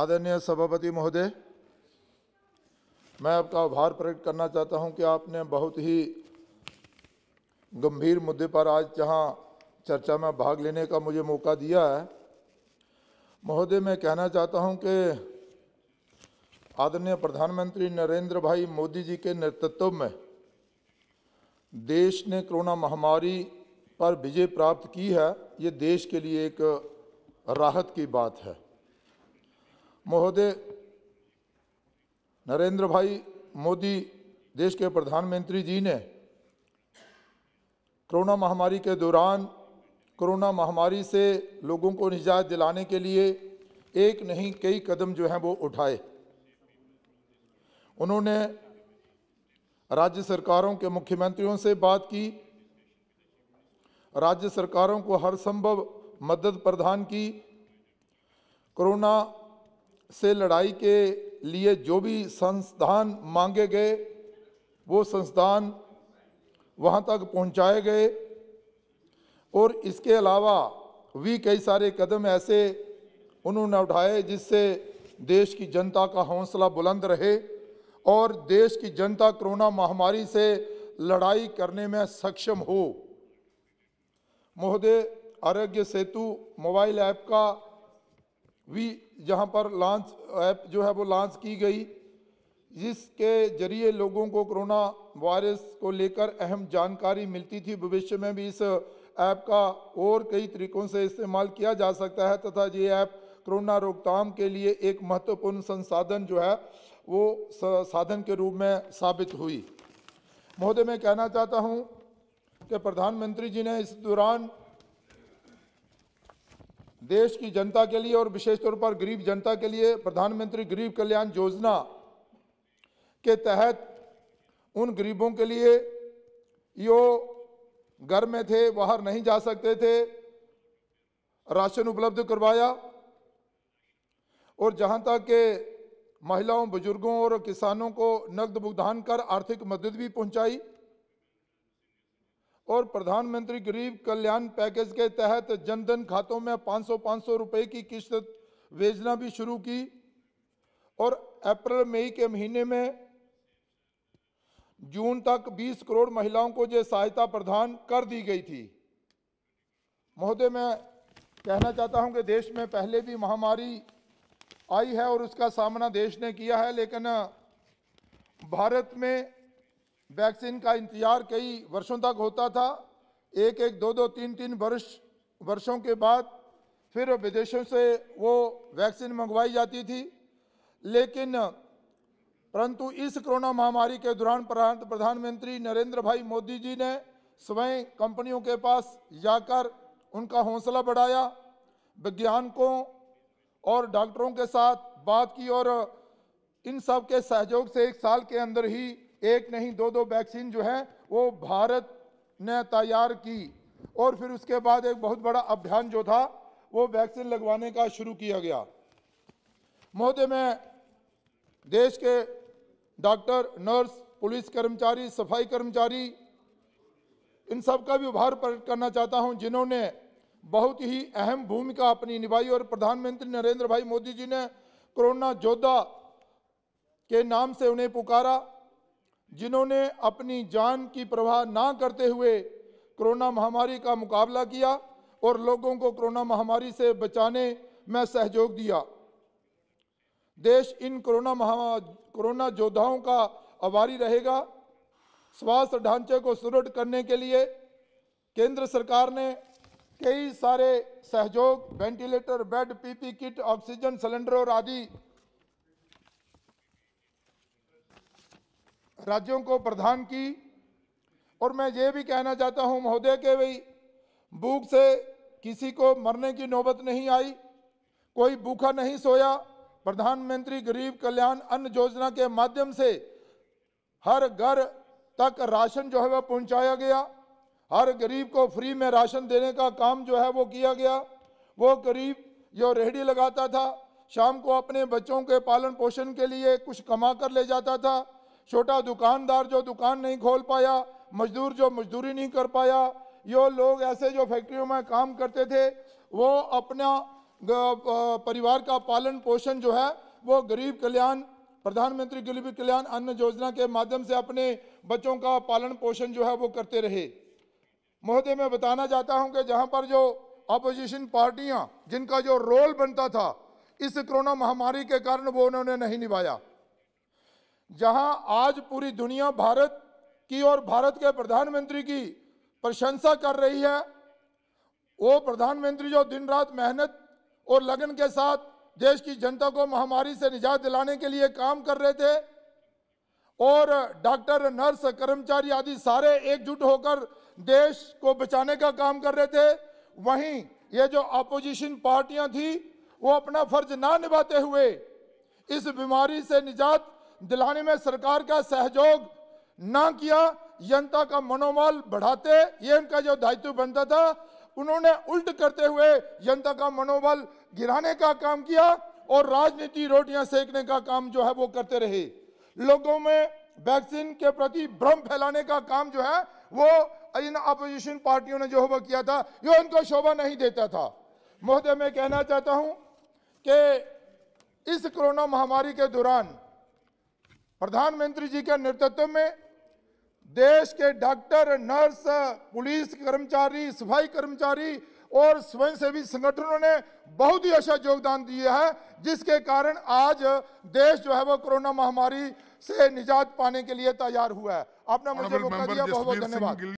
आदरणीय सभापति महोदय मैं आपका आभार प्रकट करना चाहता हूं कि आपने बहुत ही गंभीर मुद्दे पर आज जहां चर्चा में भाग लेने का मुझे मौका दिया है महोदय मैं कहना चाहता हूं कि आदरणीय प्रधानमंत्री नरेंद्र भाई मोदी जी के नेतृत्व में देश ने कोरोना महामारी पर विजय प्राप्त की है ये देश के लिए एक राहत की बात है महोदय नरेंद्र भाई मोदी देश के प्रधानमंत्री जी ने कोरोना महामारी के दौरान कोरोना महामारी से लोगों को निजात दिलाने के लिए एक नहीं कई कदम जो हैं वो उठाए उन्होंने राज्य सरकारों के मुख्यमंत्रियों से बात की राज्य सरकारों को हर संभव मदद प्रदान की कोरोना से लड़ाई के लिए जो भी संस्थान मांगे गए वो संस्थान वहाँ तक पहुँचाए गए और इसके अलावा भी कई सारे कदम ऐसे उन्होंने उठाए जिससे देश की जनता का हौसला बुलंद रहे और देश की जनता कोरोना महामारी से लड़ाई करने में सक्षम हो महोदय आरोग्य सेतु मोबाइल ऐप का भी जहां पर लॉन्च ऐप जो है वो लॉन्च की गई जिसके जरिए लोगों को कोरोना वायरस को लेकर अहम जानकारी मिलती थी भविष्य में भी इस ऐप का और कई तरीकों से इस्तेमाल किया जा सकता है तथा ये ऐप कोरोना रोकथाम के लिए एक महत्वपूर्ण संसाधन जो है वो साधन के रूप में साबित हुई महोदय मैं कहना चाहता हूँ कि प्रधानमंत्री जी ने इस दौरान देश की जनता के लिए और विशेष तौर पर गरीब जनता के लिए प्रधानमंत्री गरीब कल्याण योजना के तहत उन गरीबों के लिए यो घर में थे बाहर नहीं जा सकते थे राशन उपलब्ध करवाया और जहाँ तक के महिलाओं बुजुर्गों और किसानों को नकद भुगतान कर आर्थिक मदद भी पहुंचाई और प्रधानमंत्री गरीब कल्याण पैकेज के तहत जनधन खातों में 500 500 रुपए की किस्त भेजना भी शुरू की और अप्रैल मई के महीने में जून तक 20 करोड़ महिलाओं को जो सहायता प्रदान कर दी गई थी महोदय मैं कहना चाहता हूं कि देश में पहले भी महामारी आई है और उसका सामना देश ने किया है लेकिन भारत में वैक्सीन का इंतजार कई वर्षों तक होता था एक एक दो दो तीन तीन वर्ष वर्षों के बाद फिर विदेशों से वो वैक्सीन मंगवाई जाती थी लेकिन परंतु इस कोरोना महामारी के दौरान प्रधानमंत्री नरेंद्र भाई मोदी जी ने स्वयं कंपनियों के पास जाकर उनका हौसला बढ़ाया वैज्ञानिकों और डॉक्टरों के साथ बात की और इन सब के सहयोग से एक साल के अंदर ही एक नहीं दो दो वैक्सीन जो है वो भारत ने तैयार की और फिर उसके बाद एक बहुत बड़ा अभियान जो था वो वैक्सीन लगवाने का शुरू किया गया महोदय में देश के डॉक्टर नर्स पुलिस कर्मचारी सफाई कर्मचारी इन सब का भी उभार प्रकट करना चाहता हूं जिन्होंने बहुत ही अहम भूमिका अपनी निभाई और प्रधानमंत्री नरेंद्र भाई मोदी जी ने कोरोना योद्धा के नाम से उन्हें पुकारा जिन्होंने अपनी जान की परवाह ना करते हुए कोरोना महामारी का मुकाबला किया और लोगों को कोरोना महामारी से बचाने में सहयोग दिया देश इन कोरोना महा कोरोना योद्धाओं का आभारी रहेगा स्वास्थ्य ढांचे को सुदृढ़ करने के लिए केंद्र सरकार ने कई सारे सहयोग ventilator bed PP kit oxygen cylinder और आदि राज्यों को प्रधान की और मैं ये भी कहना चाहता हूँ महोदय के भाई भूख से किसी को मरने की नौबत नहीं आई कोई भूखा नहीं सोया प्रधानमंत्री गरीब कल्याण अन्न योजना के माध्यम से हर घर तक राशन जो है वह पहुंचाया गया हर गरीब को फ्री में राशन देने का काम जो है वो किया गया वो गरीब जो रेहड़ी लगाता था शाम को अपने बच्चों के पालन पोषण के लिए कुछ कमा कर ले जाता था छोटा दुकानदार जो दुकान नहीं खोल पाया मजदूर जो मजदूरी नहीं कर पाया यो लोग ऐसे जो फैक्ट्रियों में काम करते थे वो अपना परिवार का पालन पोषण जो है वो गरीब कल्याण प्रधानमंत्री गरीब कल्याण अन्न योजना के माध्यम से अपने बच्चों का पालन पोषण जो है वो करते रहे महोदय मैं बताना चाहता हूं कि जहां पर जो अपोजिशन पार्टियां जिनका जो रोल बनता था इस कोरोना महामारी के कारण वो उन्होंने नहीं निभाया जहां आज पूरी दुनिया भारत की और भारत के प्रधानमंत्री की प्रशंसा कर रही है वो प्रधानमंत्री जो दिन रात मेहनत और लगन के साथ देश की जनता को महामारी से निजात दिलाने के लिए काम कर रहे थे और डॉक्टर नर्स कर्मचारी आदि सारे एकजुट होकर देश को बचाने का काम कर रहे थे वहीं ये जो अपोजिशन पार्टियां थी वो अपना फर्ज ना निभाते हुए इस बीमारी से निजात दिलाने में सरकार का सहयोग ना किया जनता का मनोबल बढ़ाते ये इनका जो दायित्व बनता था उन्होंने उल्ट करते हुए जनता का मनोबल गिराने का काम किया और राजनीति रोटियां सेकने का काम जो है वो करते रहे लोगों में वैक्सीन के प्रति भ्रम फैलाने का काम जो है वो इन अपोजिशन पार्टियों ने जो वो किया था जो इनको शोभा नहीं देता था महोदय मैं कहना चाहता हूं कि इस कोरोना महामारी के दौरान प्रधानमंत्री जी के नेतृत्व में देश के डॉक्टर नर्स पुलिस कर्मचारी सफाई कर्मचारी और स्वयंसेवी संगठनों ने बहुत ही अच्छा योगदान दिया है जिसके कारण आज देश जो है वो कोरोना महामारी से निजात पाने के लिए तैयार हुआ है आपने मुझे मौका दिया बहुत बहुत धन्यवाद